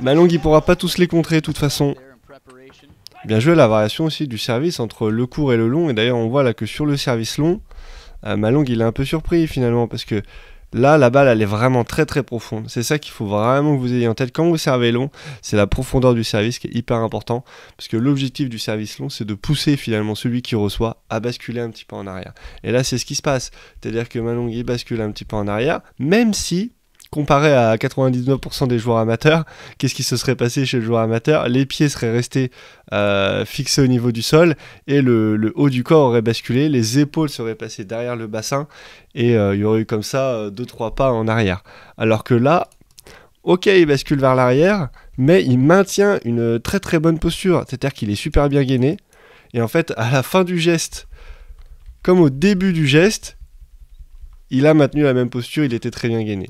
Malong il pourra pas tous les contrer de toute façon. Bien joué la variation aussi du service entre le court et le long. Et d'ailleurs on voit là que sur le service long, euh, Malong il est un peu surpris finalement parce que là la balle elle est vraiment très très profonde. C'est ça qu'il faut vraiment que vous ayez en tête quand vous servez long. C'est la profondeur du service qui est hyper important parce que l'objectif du service long c'est de pousser finalement celui qui reçoit à basculer un petit peu en arrière. Et là c'est ce qui se passe. C'est-à-dire que Malong il bascule un petit peu en arrière même si comparé à 99% des joueurs amateurs, qu'est-ce qui se serait passé chez le joueur amateur Les pieds seraient restés euh, fixés au niveau du sol et le, haut du corps aurait basculé, les épaules seraient passées derrière le bassin et euh, il y aurait eu comme ça 2-3 euh, pas en arrière. Alors que là, ok, il bascule vers l'arrière, mais il maintient une très très bonne posture, c'est-à-dire qu'il est super bien gainé. Et en fait, à la fin du geste, comme au début du geste, il a maintenu la même posture, il était très bien gainé.